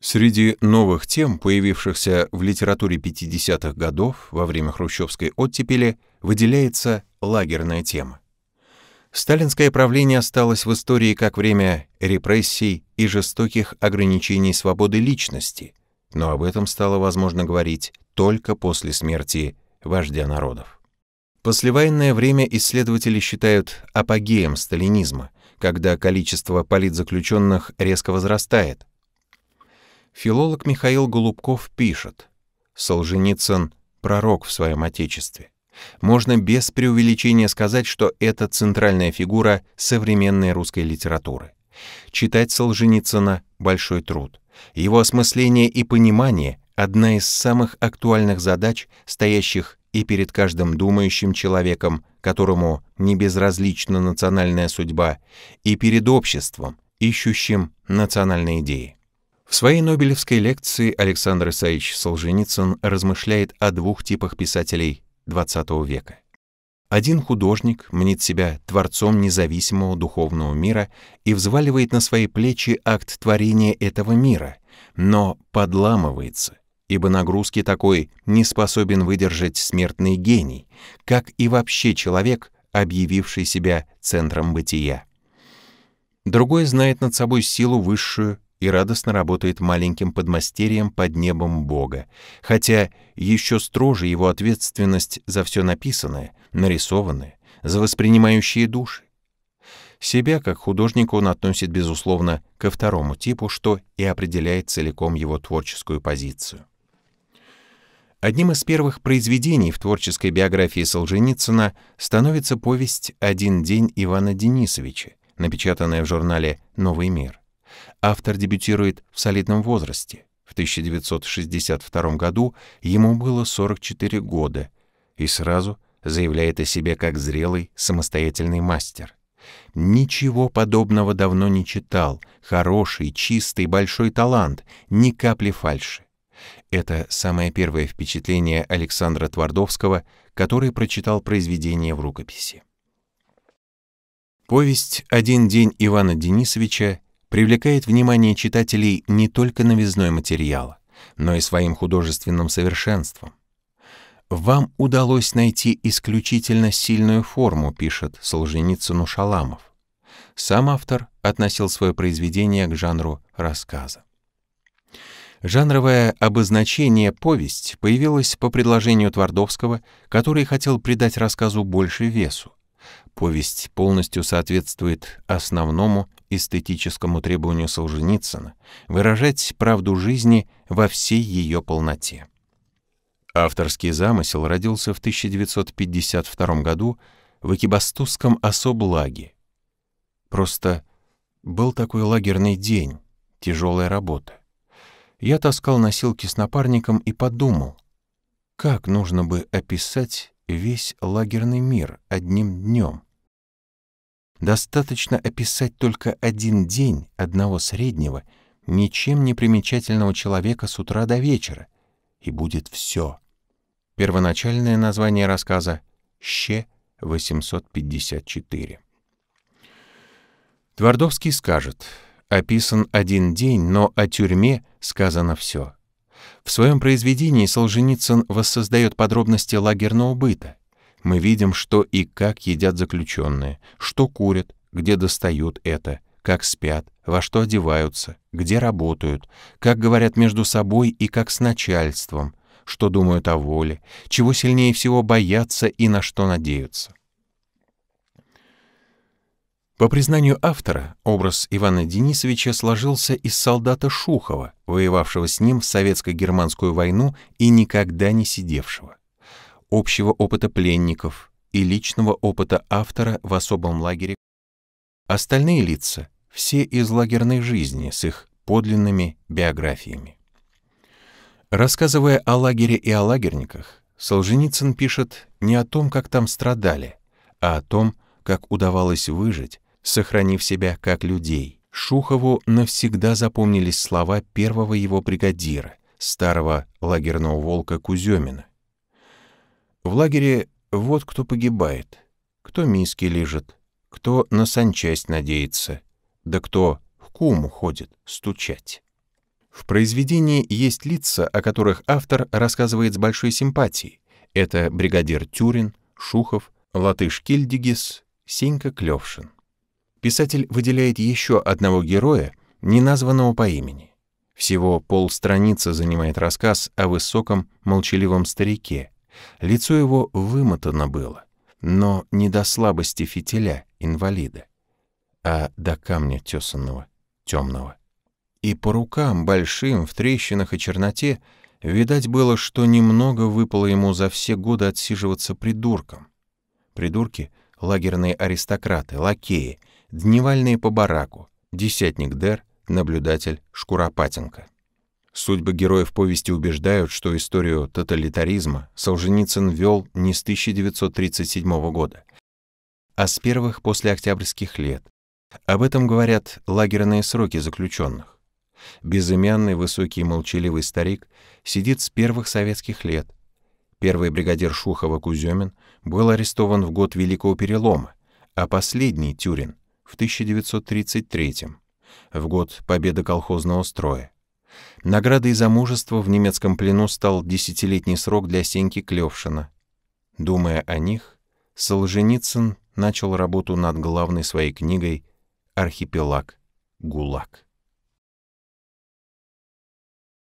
Среди новых тем, появившихся в литературе 50-х годов во время хрущевской оттепели, выделяется лагерная тема. Сталинское правление осталось в истории как время репрессий и жестоких ограничений свободы личности, но об этом стало возможно говорить только после смерти вождя народов. Послевоенное время исследователи считают апогеем сталинизма, когда количество политзаключенных резко возрастает, Филолог Михаил Голубков пишет, Солженицын — пророк в своем Отечестве. Можно без преувеличения сказать, что это центральная фигура современной русской литературы. Читать Солженицына — большой труд. Его осмысление и понимание — одна из самых актуальных задач, стоящих и перед каждым думающим человеком, которому не безразлична национальная судьба, и перед обществом, ищущим национальные идеи. В своей Нобелевской лекции Александр Исаевич Солженицын размышляет о двух типах писателей XX века. Один художник мнит себя творцом независимого духовного мира и взваливает на свои плечи акт творения этого мира, но подламывается, ибо нагрузки такой не способен выдержать смертный гений, как и вообще человек, объявивший себя центром бытия. Другой знает над собой силу высшую и радостно работает маленьким подмастерьем под небом Бога, хотя еще строже его ответственность за все написанное, нарисованное, за воспринимающие души. Себя как художника он относит, безусловно, ко второму типу, что и определяет целиком его творческую позицию. Одним из первых произведений в творческой биографии Солженицына становится повесть «Один день Ивана Денисовича», напечатанная в журнале «Новый мир» автор дебютирует в солидном возрасте. В 1962 году ему было 44 года и сразу заявляет о себе как зрелый самостоятельный мастер. Ничего подобного давно не читал. Хороший, чистый, большой талант, ни капли фальши. Это самое первое впечатление Александра Твардовского, который прочитал произведение в рукописи. Повесть «Один день Ивана Денисовича» привлекает внимание читателей не только новизной материала, но и своим художественным совершенством. «Вам удалось найти исключительно сильную форму», пишет Солженицыну Шаламов. Сам автор относил свое произведение к жанру рассказа. Жанровое обозначение «повесть» появилось по предложению Твардовского, который хотел придать рассказу больше весу. Повесть полностью соответствует основному эстетическому требованию Солженицына выражать правду жизни во всей ее полноте. Авторский замысел родился в 1952 году в Экибастузском особлаге. Просто был такой лагерный день, тяжелая работа. Я таскал носилки с напарником и подумал, как нужно бы описать весь лагерный мир одним днем. Достаточно описать только один день одного среднего, ничем не примечательного человека с утра до вечера, и будет все. Первоначальное название рассказа «Ще-854». Твардовский скажет, описан один день, но о тюрьме сказано все. В своем произведении Солженицын воссоздает подробности лагерного быта, мы видим, что и как едят заключенные, что курят, где достают это, как спят, во что одеваются, где работают, как говорят между собой и как с начальством, что думают о воле, чего сильнее всего боятся и на что надеются. По признанию автора, образ Ивана Денисовича сложился из солдата Шухова, воевавшего с ним в советско-германскую войну и никогда не сидевшего общего опыта пленников и личного опыта автора в особом лагере. Остальные лица — все из лагерной жизни с их подлинными биографиями. Рассказывая о лагере и о лагерниках, Солженицын пишет не о том, как там страдали, а о том, как удавалось выжить, сохранив себя как людей. Шухову навсегда запомнились слова первого его бригадира, старого лагерного волка Куземина, в лагере вот кто погибает, кто миски лежит, кто на санчасть надеется, да кто в куму ходит стучать. В произведении есть лица, о которых автор рассказывает с большой симпатией. Это бригадир Тюрин, Шухов, латыш Кильдигис, Сенька Клевшин. Писатель выделяет еще одного героя, не названного по имени. Всего полстраницы занимает рассказ о высоком, молчаливом старике, Лицо его вымотано было, но не до слабости фитиля, инвалида, а до камня тесанного, темного. И по рукам, большим, в трещинах и черноте, видать было, что немного выпало ему за все годы отсиживаться придурком. Придурки — лагерные аристократы, лакеи, дневальные по бараку, десятник Дер, наблюдатель Шкуропатенко. Судьбы героев повести убеждают, что историю тоталитаризма Солженицын вел не с 1937 года, а с первых послеоктябрьских лет. Об этом говорят лагерные сроки заключенных. Безымянный, высокий и молчаливый старик сидит с первых советских лет. Первый бригадир Шухова Куземин был арестован в год Великого Перелома, а последний, Тюрин, в 1933 в год победы колхозного строя. Наградой за мужество в немецком плену стал десятилетний срок для Сеньки Клёвшина. Думая о них, Солженицын начал работу над главной своей книгой «Архипелаг. ГУЛАГ».